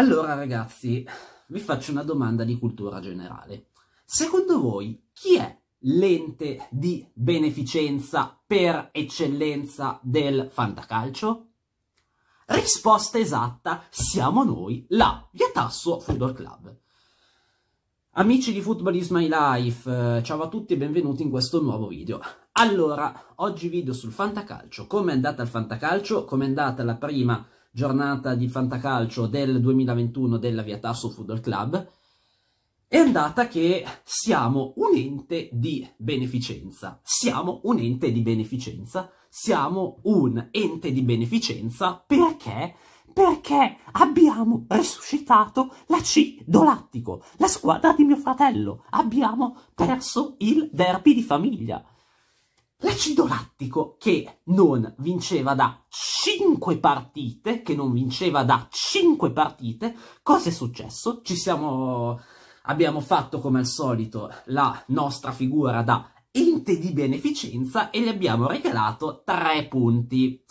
Allora ragazzi, vi faccio una domanda di cultura generale. Secondo voi chi è l'ente di beneficenza per eccellenza del fantacalcio? Risposta esatta, siamo noi, la Viatasso Football Club. Amici di Football is my life, eh, ciao a tutti e benvenuti in questo nuovo video. Allora, oggi video sul fantacalcio, come è andata il fantacalcio, come è andata la prima giornata di fantacalcio del 2021 della Via Tasso Football Club, è andata che siamo un ente di beneficenza, siamo un ente di beneficenza, siamo un ente di beneficenza perché perché abbiamo resuscitato la C Dolattico, la squadra di mio fratello. Abbiamo perso il derby di famiglia. L'acido lattico che non vinceva da 5 partite, che non vinceva da 5 partite, cosa è successo? Ci siamo, abbiamo fatto come al solito la nostra figura da ente di beneficenza e gli abbiamo regalato 3 punti.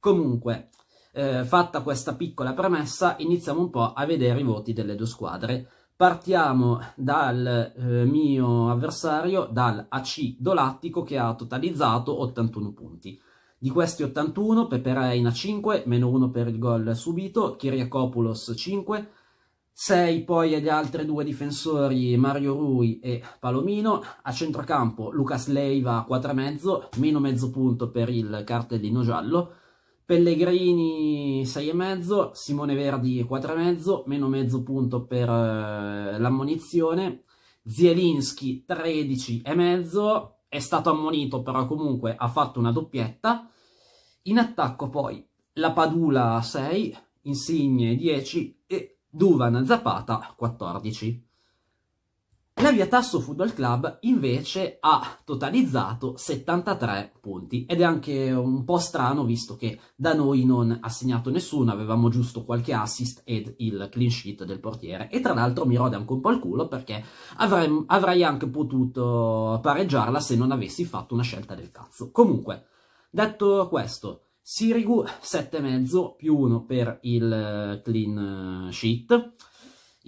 Comunque, eh, fatta questa piccola premessa, iniziamo un po' a vedere i voti delle due squadre. Partiamo dal eh, mio avversario, dal AC Dolattico che ha totalizzato 81 punti. Di questi 81, Pepereina 5, meno 1 per il gol subito, Kiriakopoulos 5, 6 poi agli altri due difensori Mario Rui e Palomino, a centrocampo Lucas Leiva 4,5, meno mezzo punto per il cartellino giallo, Pellegrini 6,5, Simone Verdi 4,5, meno mezzo punto per eh, l'ammonizione, Zielinski 13,5, è stato ammonito però comunque ha fatto una doppietta, in attacco poi la Padula 6, Insigne 10 e Duvan Zapata 14. La Via Tasso Football Club invece ha totalizzato 73 punti ed è anche un po' strano visto che da noi non ha segnato nessuno, avevamo giusto qualche assist ed il clean sheet del portiere e tra l'altro mi rode anche un po' il culo perché avrei, avrei anche potuto pareggiarla se non avessi fatto una scelta del cazzo. Comunque, detto questo, Sirigu 7,5 più 1 per il eh, clean eh, sheet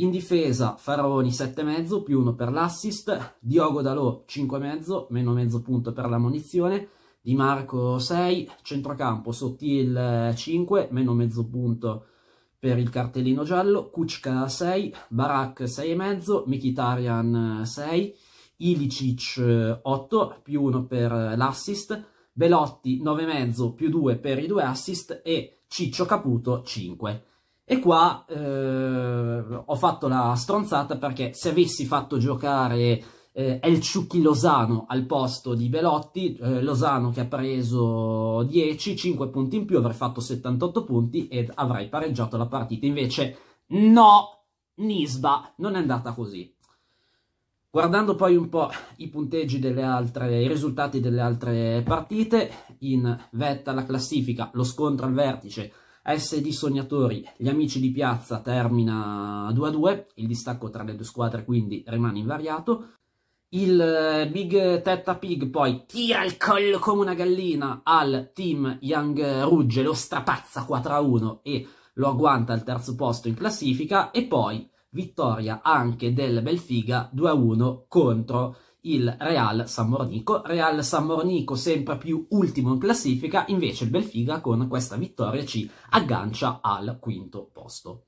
in difesa Faraoni 7,5 più 1 per l'assist, Diogo Dalò 5,5 meno mezzo punto per la munizione, Di Marco 6, centrocampo Sottil 5 eh, meno mezzo punto per il cartellino giallo, Kuczka 6, Barak 6,5, Mikitarian 6, Ilicic 8 eh, più 1 per eh, l'assist, Belotti 9,5 più 2 per i due assist e Ciccio Caputo 5. E qua eh, ho fatto la stronzata perché se avessi fatto giocare eh, El Ciucchi Losano al posto di Belotti, eh, Losano che ha preso 10, 5 punti in più, avrei fatto 78 punti ed avrei pareggiato la partita. Invece no, Nisba, non è andata così. Guardando poi un po' i punteggi delle altre, i risultati delle altre partite, in vetta la classifica lo scontro al vertice SD Sognatori, gli amici di piazza termina 2-2, il distacco tra le due squadre quindi rimane invariato. Il eh, Big Tetta Pig poi tira il collo come una gallina al team Young Rugge, lo strapazza 4-1 e lo agguanta al terzo posto in classifica e poi vittoria anche del Belfiga 2-1 contro il Real San Mornico. Real San Mornico sempre più ultimo in classifica, invece il Belfiga con questa vittoria ci aggancia al quinto posto.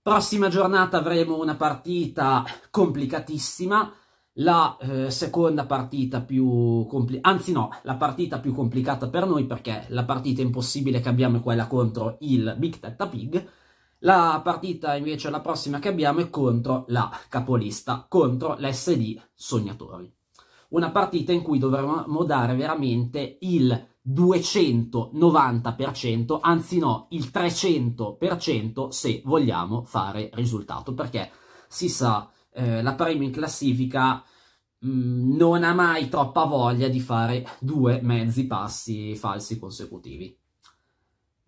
Prossima giornata avremo una partita complicatissima, la eh, seconda partita più complicata, anzi no, la partita più complicata per noi perché la partita impossibile che abbiamo è quella contro il Big Tetta Pig, la partita invece, la prossima che abbiamo, è contro la capolista, contro l'SD Sognatori. Una partita in cui dovremmo dare veramente il 290%, anzi no, il 300% se vogliamo fare risultato, perché si sa, eh, la prima in classifica mh, mm, non ha mai troppa voglia di fare due mezzi passi falsi consecutivi.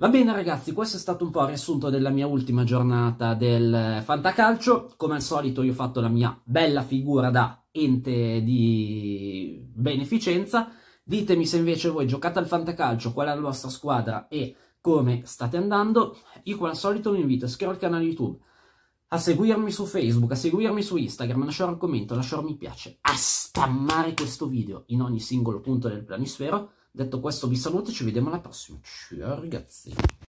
Va bene ragazzi, questo è stato un po' il riassunto della mia ultima giornata del Fantacalcio. Come al solito io ho fatto la mia bella figura da ente di beneficenza. Ditemi se invece voi giocate al Fantacalcio, qual è la vostra squadra e come state andando. Io come al solito vi invito a iscrivervi al canale YouTube, a seguirmi su Facebook, a seguirmi su Instagram, a lasciare un commento, a lasciare un mi piace, a spammare questo video in ogni singolo punto del planisfero. Detto questo vi saluto e ci vediamo alla prossima. Ciao ragazzi!